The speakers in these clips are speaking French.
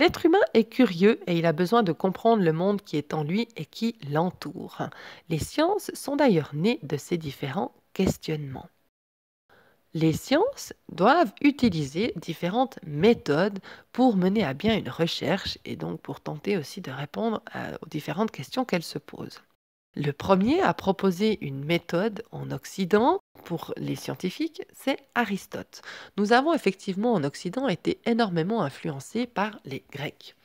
L'être humain est curieux et il a besoin de comprendre le monde qui est en lui et qui l'entoure. Les sciences sont d'ailleurs nées de ces différents questionnements. Les sciences doivent utiliser différentes méthodes pour mener à bien une recherche et donc pour tenter aussi de répondre aux différentes questions qu'elles se posent. Le premier à proposer une méthode en Occident pour les scientifiques, c'est Aristote. Nous avons effectivement en Occident été énormément influencés par les Grecs.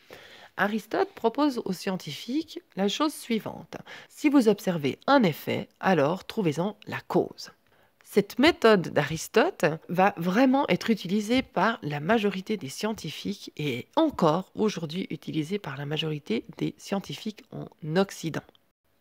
Aristote propose aux scientifiques la chose suivante. Si vous observez un effet, alors trouvez-en la cause. Cette méthode d'Aristote va vraiment être utilisée par la majorité des scientifiques et est encore aujourd'hui utilisée par la majorité des scientifiques en Occident.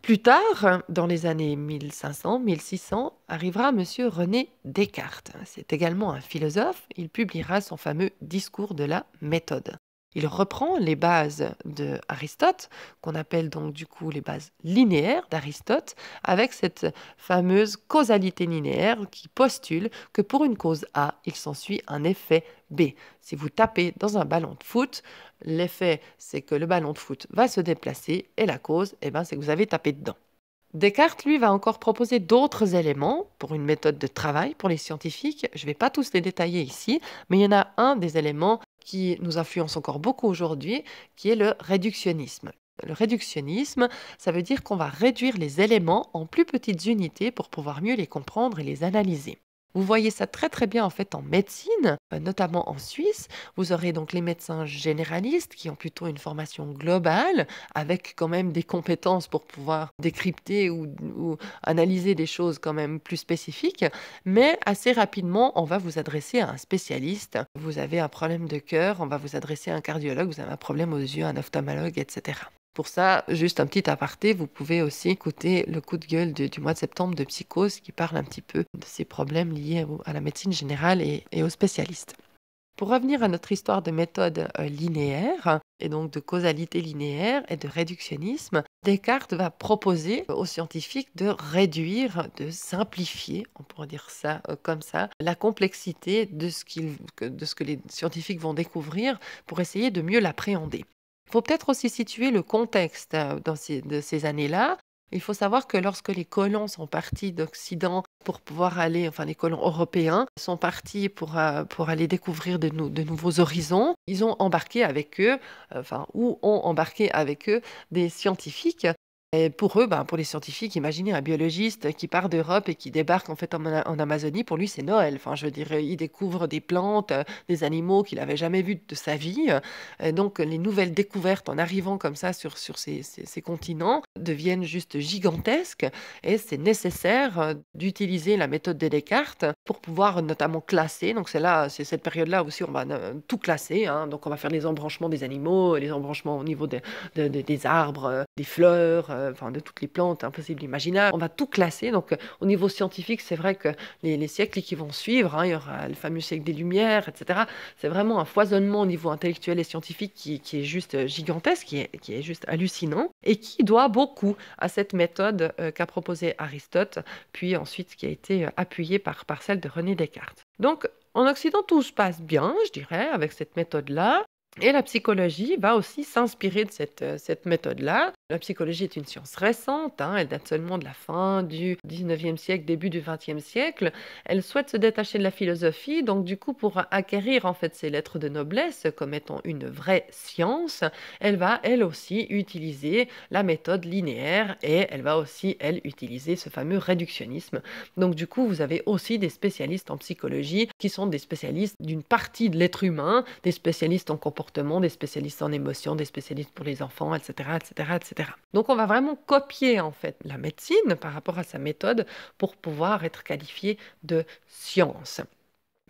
Plus tard, dans les années 1500-1600, arrivera Monsieur René Descartes. C'est également un philosophe. Il publiera son fameux Discours de la méthode. Il reprend les bases d'Aristote, qu'on appelle donc du coup les bases linéaires d'Aristote, avec cette fameuse causalité linéaire qui postule que pour une cause A, il s'ensuit un effet B. Si vous tapez dans un ballon de foot, l'effet c'est que le ballon de foot va se déplacer et la cause, eh ben, c'est que vous avez tapé dedans. Descartes, lui, va encore proposer d'autres éléments pour une méthode de travail pour les scientifiques. Je ne vais pas tous les détailler ici, mais il y en a un des éléments qui nous influence encore beaucoup aujourd'hui, qui est le réductionnisme. Le réductionnisme, ça veut dire qu'on va réduire les éléments en plus petites unités pour pouvoir mieux les comprendre et les analyser. Vous voyez ça très très bien en fait en médecine, euh, notamment en Suisse. Vous aurez donc les médecins généralistes qui ont plutôt une formation globale avec quand même des compétences pour pouvoir décrypter ou, analyser des choses quand même plus spécifiques. Mais assez rapidement, on va vous adresser à un spécialiste. Vous avez un problème de cœur, on va vous adresser à un cardiologue, vous avez un problème aux yeux, un ophtalmologue, etc. Pour ça, juste un petit aparté, vous pouvez aussi écouter le coup de gueule du mois de septembre de Psychose qui parle un petit peu de ces problèmes liés à la médecine générale et, aux spécialistes. Pour revenir à notre histoire de méthode euh, linéaire, et donc de causalité linéaire et de réductionnisme, Descartes va proposer aux scientifiques de réduire, de simplifier, on pourrait dire ça euh, comme ça, la complexité de ce que les scientifiques vont découvrir pour essayer de mieux l'appréhender. Il faut peut-être aussi situer le contexte euh, dans ces, de ces années-là. Il faut savoir que lorsque les colons sont partis d'Occident pour pouvoir aller, enfin les colons européens sont partis pour, euh, pour aller découvrir de, nouveaux horizons, ils ont embarqué avec eux, euh, enfin, ou ont embarqué avec eux des scientifiques pour eux, ben, pour les scientifiques, imaginez un biologiste qui part d'Europe et qui débarque en fait en, Amazonie, pour lui c'est Noël. Enfin, je veux dire, il découvre des plantes, euh, des animaux qu'il n'avait jamais vus de sa vie. donc les nouvelles découvertes en arrivant comme ça sur, sur ces, ces, continents deviennent juste gigantesques et c'est nécessaire euh, d'utiliser la méthode des Descartes pour pouvoir notamment classer. Donc c'est là, c'est cette période-là aussi, on va euh, tout classer. Hein. Donc on va faire les embranchements des animaux, les embranchements au niveau des arbres, des fleurs euh, enfin de toutes les plantes impossibles imaginables. On va tout classer. Donc euh, au niveau scientifique, c'est vrai que les, siècles qui vont suivre, hein, il y aura le fameux siècle des Lumières, etc. C'est vraiment un foisonnement au niveau intellectuel et scientifique qui, est juste euh, gigantesque, qui est, qui est, juste hallucinant et qui doit beaucoup à cette méthode qu'a proposée Aristote, puis ensuite qui a été appuyée par celle de René Descartes. Donc en Occident, tout se passe bien, je dirais, avec cette méthode-là. Et la psychologie va aussi s'inspirer de cette, euh, méthode-là. La psychologie est une science récente, hein. elle date seulement de la fin du 19e siècle, début du 20e siècle. Elle souhaite se détacher de la philosophie, donc du coup pour acquérir en fait ses lettres de noblesse comme étant une vraie science, elle va elle aussi utiliser la méthode linéaire et elle va aussi elle utiliser ce fameux réductionnisme. Donc du coup vous avez aussi des spécialistes en psychologie qui sont des spécialistes d'une partie de l'être humain, des spécialistes en comportement des spécialistes en émotion, des spécialistes pour les enfants, etc., etc., etc. Donc on va vraiment copier en fait la médecine par rapport à sa méthode pour pouvoir être qualifié de science.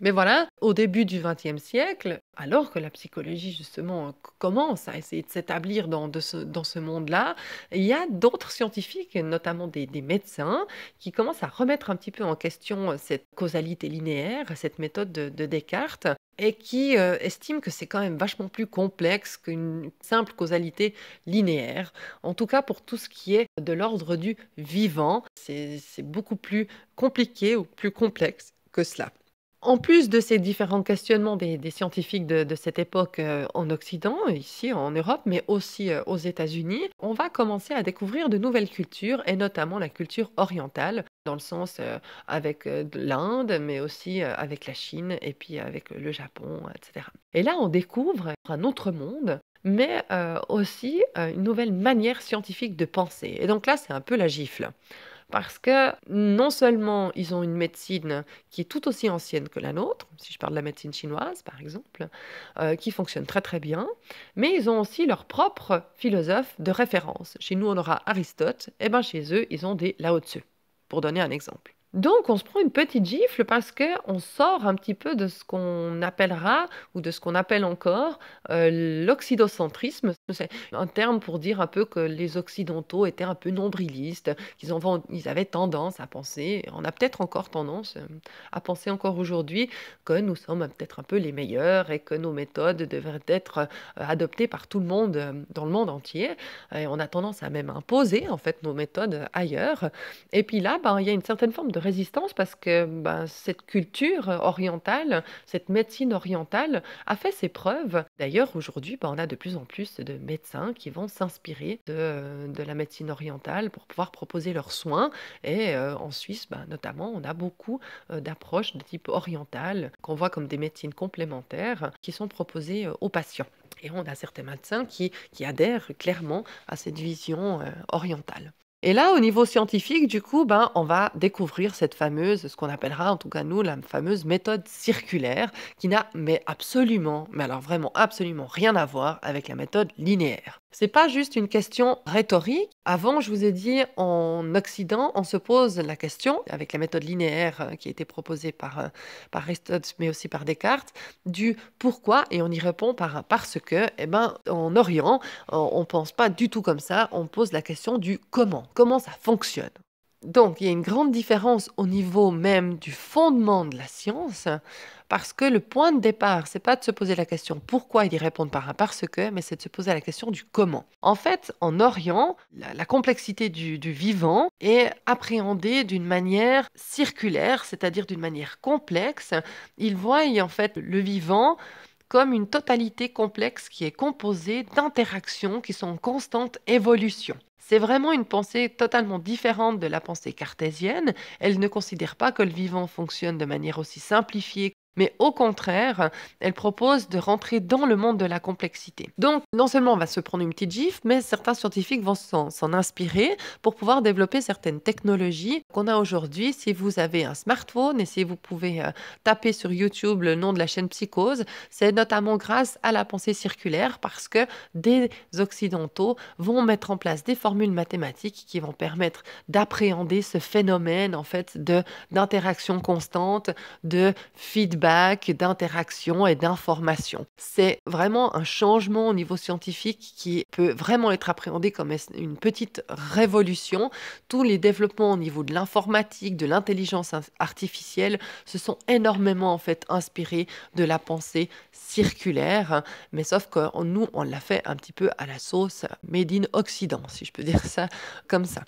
Mais voilà, au début du XXe siècle, alors que la psychologie justement commence à essayer de s'établir dans, ce, monde-là, il y a d'autres scientifiques, notamment des, médecins, qui commencent à remettre un petit peu en question cette causalité linéaire, cette méthode de, Descartes, et qui euh, estiment que c'est quand même vachement plus complexe qu'une simple causalité linéaire. En tout cas, pour tout ce qui est de l'ordre du vivant, c'est beaucoup plus compliqué ou plus complexe que cela en plus de ces différents questionnements des, scientifiques de, cette époque euh, en Occident, ici en Europe, mais aussi euh, aux États-Unis, on va commencer à découvrir de nouvelles cultures, et notamment la culture orientale, dans le sens euh, avec l'Inde, mais aussi avec la Chine, et puis avec le Japon, etc. Et là, on découvre un autre monde mais aussi une nouvelle manière scientifique de penser. Et donc là, c'est un peu la gifle parce que non seulement ils ont une médecine qui est tout aussi ancienne que la nôtre, si je parle de la médecine chinoise par exemple, euh, qui fonctionne très très bien, mais ils ont aussi leur propre philosophe de référence. Chez nous on aura Aristote, et eh bien chez eux ils ont des Lao Tzu, pour donner un exemple. Donc, on se prend une petite gifle parce que on sort un petit peu de ce qu'on appellera, ou de ce qu'on appelle encore, euh, l'occidocentrisme. C'est un terme pour dire un peu que les Occidentaux étaient un peu nombrilistes, qu'ils ils avaient tendance à penser, on a peut-être encore tendance euh, à penser encore aujourd'hui que nous sommes peut-être un peu les meilleurs et que nos méthodes devraient être euh, adoptées par tout le monde euh, dans le monde entier. Et on a tendance à même imposer, en fait, nos méthodes ailleurs. Et puis là, ben, il y a une certaine forme de résistance parce que ben, cette culture orientale, cette médecine orientale a fait ses preuves. D'ailleurs, aujourd'hui, ben, on a de plus en plus de médecins qui vont s'inspirer de, euh, la médecine orientale pour pouvoir proposer leurs soins. Et euh, en Suisse, ben, notamment, on a beaucoup euh, d'approches de type oriental qu'on voit comme des médecines complémentaires qui sont proposées aux patients. Et on a certains médecins qui adhèrent clairement à cette vision orientale. Et là, au niveau scientifique, du coup, ben, on va découvrir cette fameuse, ce qu'on appellera en tout cas nous, la fameuse méthode circulaire, qui n'a mais absolument, mais alors vraiment absolument rien à voir avec la méthode linéaire. C'est pas juste une question rhétorique. Avant, je vous ai dit, en Occident, on se pose la question, avec la méthode linéaire euh, qui a été proposée par, euh, par Aristote, mais aussi par Descartes, du pourquoi, et on y répond par parce que. Eh ben, en Orient, on, on pense pas du tout comme ça. On pose la question du comment. Comment ça fonctionne donc, il y a une grande différence au niveau même du fondement de la science, parce que le point de départ, c'est pas de se poser la question pourquoi il y répondre par un parce que, mais c'est de se poser la question du comment. En fait, en Orient, la, complexité du, du, vivant est appréhendée d'une manière circulaire, c'est-à-dire d'une manière complexe. Ils voient en fait le vivant comme une totalité complexe qui est composée d'interactions qui sont en constante évolution. C'est vraiment une pensée totalement différente de la pensée cartésienne. Elle ne considère pas que le vivant fonctionne de manière aussi simplifiée mais au contraire, elle propose de rentrer dans le monde de la complexité. Donc, non seulement on va se prendre une petite gifle, mais certains scientifiques vont s'en inspirer pour pouvoir développer certaines technologies qu'on a aujourd'hui. Si vous avez un smartphone et si vous pouvez euh, taper sur YouTube le nom de la chaîne Psychose, c'est notamment grâce à la pensée circulaire parce que des Occidentaux vont mettre en place des formules mathématiques qui vont permettre d'appréhender ce phénomène en fait de d'interaction constante, de feedback d'interaction et d'information. C'est vraiment un changement au niveau scientifique qui peut vraiment être appréhendé comme une petite révolution. Tous les développements au niveau de l'informatique, de l'intelligence artificielle se sont énormément en fait inspirés de la pensée circulaire, mais sauf que nous on l'a fait un petit peu à la sauce made in Occident, si je peux dire ça comme ça.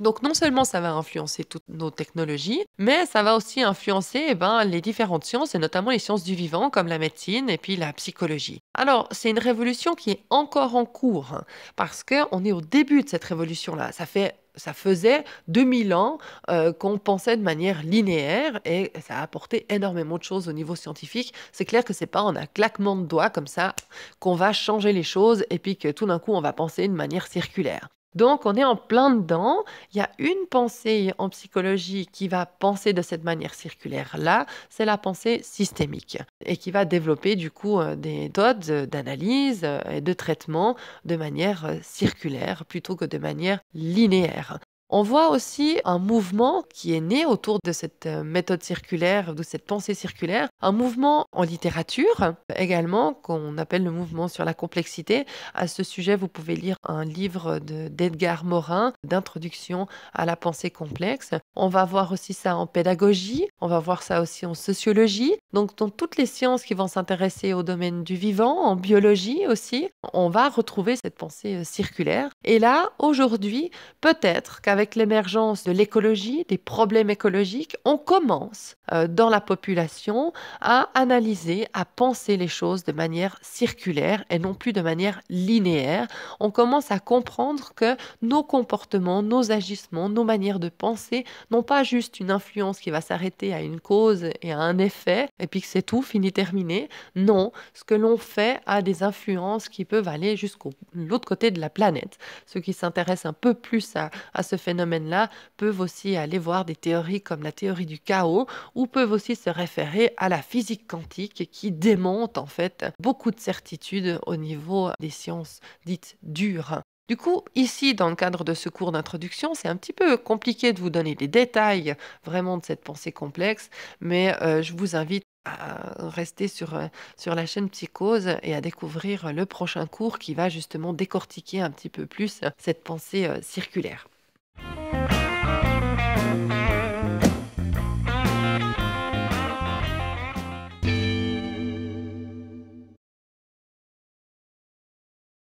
Donc non seulement ça va influencer toutes nos technologies, mais ça va aussi influencer eh ben, les différentes sciences, et notamment les sciences du vivant comme la médecine et puis la psychologie. Alors c'est une révolution qui est encore en cours, hein, parce qu'on est au début de cette révolution-là. Ça fait ça faisait 2000 ans euh, qu'on pensait de manière linéaire et ça a apporté énormément de choses au niveau scientifique. C'est clair que ce n'est pas en un claquement de doigts comme ça qu'on va changer les choses et puis que tout d'un coup on va penser de manière circulaire. Donc, on est en plein dedans. Il y a une pensée en psychologie qui va penser de cette manière circulaire-là, c'est la pensée systémique, et qui va développer du coup euh, des méthodes d'analyse euh, et de traitement de manière euh, circulaire plutôt que de manière linéaire. On voit aussi un mouvement qui est né autour de cette euh, méthode circulaire, de cette pensée circulaire, un mouvement en littérature également qu'on appelle le mouvement sur la complexité. À ce sujet, vous pouvez lire un livre d'Edgar Morin d'introduction à la pensée complexe. On va voir aussi ça en pédagogie, on va voir ça aussi en sociologie. Donc dans toutes les sciences qui vont s'intéresser au domaine du vivant, en biologie aussi, on va retrouver cette pensée euh, circulaire. Et là, aujourd'hui, peut-être qu'avec avec l'émergence de l'écologie, des problèmes écologiques, on commence euh, dans la population à analyser, à penser les choses de manière circulaire et non plus de manière linéaire. On commence à comprendre que nos comportements, nos agissements, nos manières de penser n'ont pas juste une influence qui va s'arrêter à une cause et à un effet, et puis que c'est tout, fini, terminé. Non, ce que l'on fait a des influences qui peuvent aller jusqu'au l'autre côté de la planète. Ceux qui s'intéressent un peu plus à, à ce phénomène, phénomènes-là peuvent aussi aller voir des théories comme la théorie du chaos ou peuvent aussi se référer à la physique quantique qui démonte en fait beaucoup de certitudes au niveau des sciences dites dures. Du coup, ici, dans le cadre de ce cours d'introduction, c'est un petit peu compliqué de vous donner les détails vraiment de cette pensée complexe, mais euh, je vous invite à rester sur, euh, sur la chaîne Psychose et à découvrir le prochain cours qui va justement décortiquer un petit peu plus cette pensée euh, circulaire.